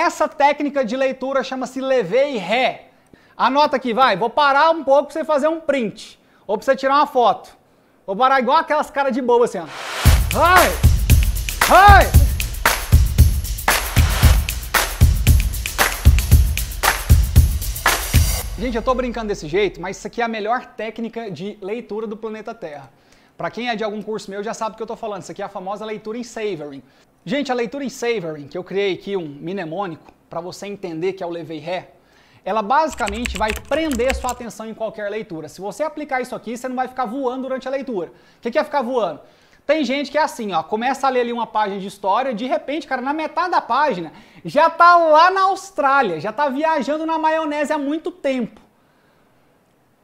Essa técnica de leitura chama-se levei ré. Anota aqui, vai. Vou parar um pouco para você fazer um print. Ou para você tirar uma foto. Vou parar igual aquelas caras de boa assim, ó. ai! Ai! Gente, eu tô brincando desse jeito, mas isso aqui é a melhor técnica de leitura do planeta Terra. Para quem é de algum curso meu já sabe o que eu tô falando. Isso aqui é a famosa leitura em savoring. Gente, a leitura em Savoring, que eu criei aqui um mnemônico para você entender que é o levei ré, ela basicamente vai prender sua atenção em qualquer leitura. Se você aplicar isso aqui, você não vai ficar voando durante a leitura. O que, que é ficar voando? Tem gente que é assim, ó, começa a ler ali uma página de história, de repente, cara, na metade da página, já tá lá na Austrália, já tá viajando na maionese há muito tempo.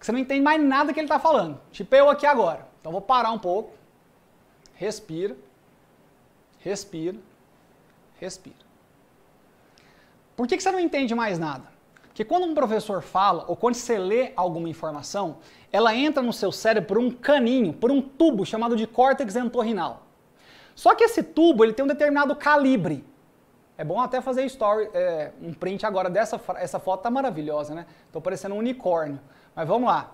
que você não entende mais nada que ele está falando. Tipo eu aqui agora. Então vou parar um pouco. Respira. Respira. Respira. Por que, que você não entende mais nada? Porque quando um professor fala ou quando você lê alguma informação, ela entra no seu cérebro por um caninho, por um tubo chamado de córtex entorrinal. Só que esse tubo ele tem um determinado calibre. É bom até fazer story, é, um print agora dessa essa foto tá maravilhosa, né? Tô parecendo um unicórnio. Mas vamos lá.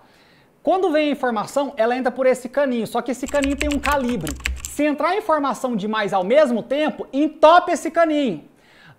Quando vem a informação, ela entra por esse caninho, só que esse caninho tem um calibre. Se entrar informação demais ao mesmo tempo, entope esse caninho.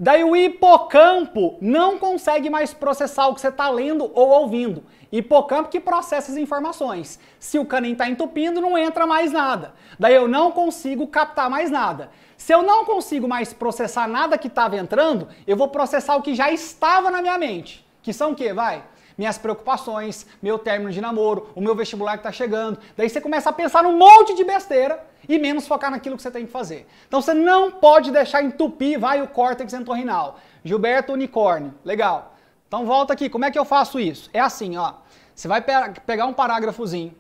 Daí o hipocampo não consegue mais processar o que você está lendo ou ouvindo. Hipocampo que processa as informações. Se o caninho está entupindo, não entra mais nada. Daí eu não consigo captar mais nada. Se eu não consigo mais processar nada que estava entrando, eu vou processar o que já estava na minha mente. Que são o quê? Vai? minhas preocupações, meu término de namoro, o meu vestibular que está chegando. Daí você começa a pensar num monte de besteira e menos focar naquilo que você tem que fazer. Então você não pode deixar entupir, vai o córtex entorrinal. Gilberto Unicórnio, legal. Então volta aqui, como é que eu faço isso? É assim, ó. Você vai pe pegar um parágrafozinho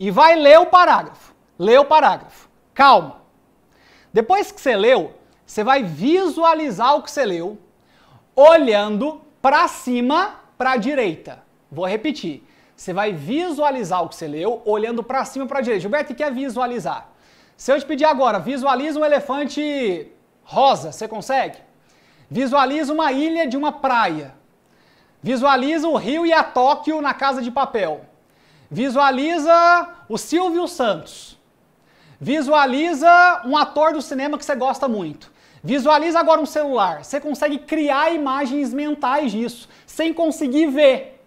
e vai ler o parágrafo. Lê o parágrafo. Calma. Depois que você leu, você vai visualizar o que você leu, olhando para cima para a direita. Vou repetir. Você vai visualizar o que você leu olhando para cima para a direita. Gilberto, o que é visualizar? Se eu te pedir agora, visualiza um elefante rosa, você consegue? Visualiza uma ilha de uma praia. Visualiza o Rio e a Tóquio na Casa de Papel. Visualiza o Silvio Santos. Visualiza um ator do cinema que você gosta muito. Visualiza agora um celular. Você consegue criar imagens mentais disso, sem conseguir ver.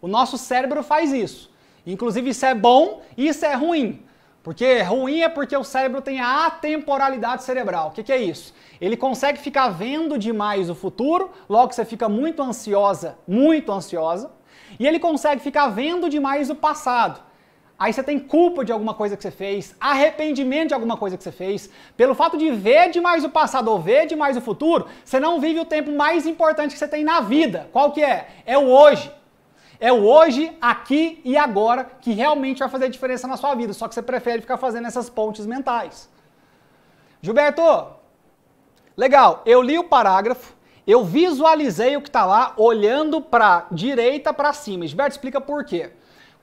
O nosso cérebro faz isso. Inclusive, isso é bom e isso é ruim. Porque ruim é porque o cérebro tem a atemporalidade cerebral. O que, que, é isso? Ele consegue ficar vendo demais o futuro, logo você fica muito ansiosa, muito ansiosa. E ele consegue ficar vendo demais o passado aí você tem culpa de alguma coisa que você fez, arrependimento de alguma coisa que você fez. Pelo fato de ver demais o passado ou ver demais o futuro, você não vive o tempo mais importante que você tem na vida. Qual que é? É o hoje. É o hoje, aqui e agora que realmente vai fazer diferença na sua vida, só que você prefere ficar fazendo essas pontes mentais. Gilberto, legal, eu li o parágrafo, eu visualizei o que está lá olhando para direita para cima. Gilberto, explica por quê.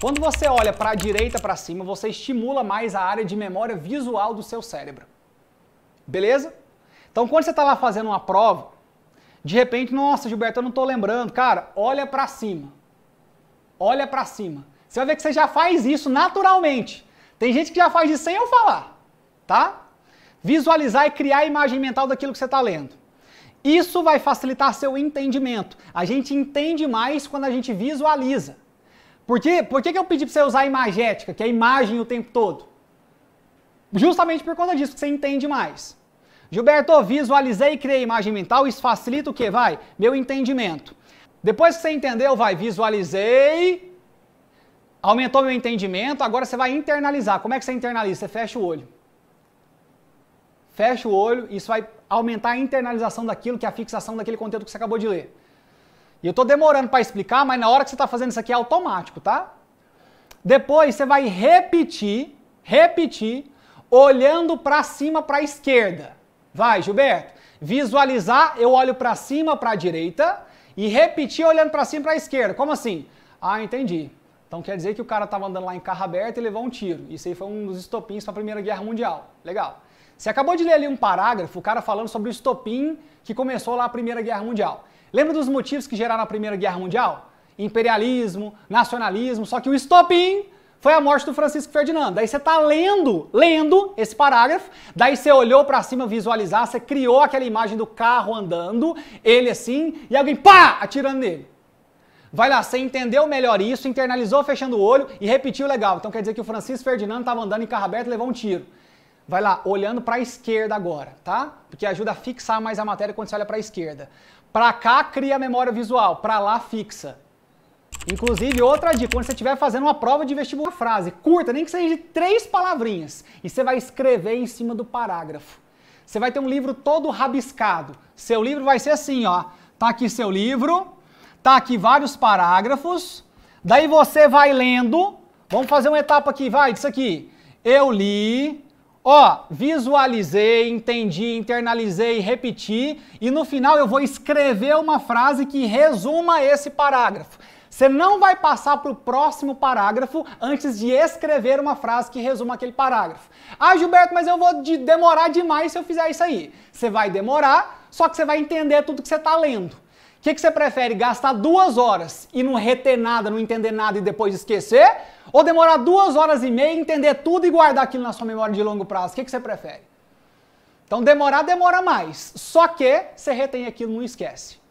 Quando você olha para a direita para cima, você estimula mais a área de memória visual do seu cérebro. Beleza? Então, quando você está lá fazendo uma prova, de repente, nossa, Gilberto, eu não estou lembrando. Cara, olha para cima. Olha para cima. Você vai ver que você já faz isso naturalmente. Tem gente que já faz isso sem eu falar, tá? Visualizar e criar a imagem mental daquilo que você está lendo. Isso vai facilitar seu entendimento. A gente entende mais quando a gente visualiza. Por, por que, que eu pedi para você usar a imagética, que é a imagem o tempo todo? Justamente por conta disso, que você entende mais. Gilberto, visualizei e criei imagem mental, isso facilita o que? Vai? Meu entendimento. Depois que você entendeu, vai, visualizei, aumentou meu entendimento, agora você vai internalizar. Como é que você internaliza? Você fecha o olho. Fecha o olho, isso vai aumentar a internalização daquilo, que é a fixação daquele conteúdo que você acabou de ler. E eu tô demorando para explicar, mas na hora que você tá fazendo isso aqui é automático, tá? Depois você vai repetir, repetir, olhando para cima para a esquerda. Vai, Gilberto. Visualizar, eu olho para cima para a direita e repetir olhando para cima para a esquerda. Como assim? Ah, entendi. Então quer dizer que o cara tava andando lá em carro aberto e levou um tiro. Isso aí foi um dos estopins para a Primeira Guerra Mundial. Legal. Você acabou de ler ali um parágrafo, o cara falando sobre o estopim que começou lá a Primeira Guerra Mundial. Lembra dos motivos que geraram a Primeira Guerra Mundial? Imperialismo, nacionalismo, só que o estopim foi a morte do Francisco Ferdinando. Daí você tá lendo, lendo esse parágrafo, daí você olhou para cima visualizar, você criou aquela imagem do carro andando, ele assim, e alguém pá, atirando nele. Vai lá, você entendeu melhor isso, internalizou fechando o olho e repetiu legal. Então quer dizer que o Francisco Ferdinando estava andando em carro aberto e levou um tiro. Vai lá, olhando para a esquerda agora, tá? Porque ajuda a fixar mais a matéria quando você olha para a esquerda. Para cá cria memória visual, para lá fixa. Inclusive, outra dica, quando você estiver fazendo uma prova de vestibular, frase curta, nem que seja de três palavrinhas, e você vai escrever em cima do parágrafo. Você vai ter um livro todo rabiscado. Seu livro vai ser assim, ó. Tá aqui seu livro, tá aqui vários parágrafos. Daí você vai lendo. Vamos fazer uma etapa aqui, vai, disso aqui. Eu li, Ó, visualizei, entendi, internalizei, repeti e no final eu vou escrever uma frase que resuma esse parágrafo. Você não vai passar para o próximo parágrafo antes de escrever uma frase que resuma aquele parágrafo. Ah, Gilberto, mas eu vou de demorar demais se eu fizer isso aí. Você vai demorar, só que você vai entender tudo que você está lendo que, que você prefere? Gastar duas horas e não reter nada, não entender nada e depois esquecer? Ou demorar duas horas e meia, entender tudo e guardar aquilo na sua memória de longo prazo? O que, que você prefere? Então demorar demora mais, só que você retém aquilo, não esquece.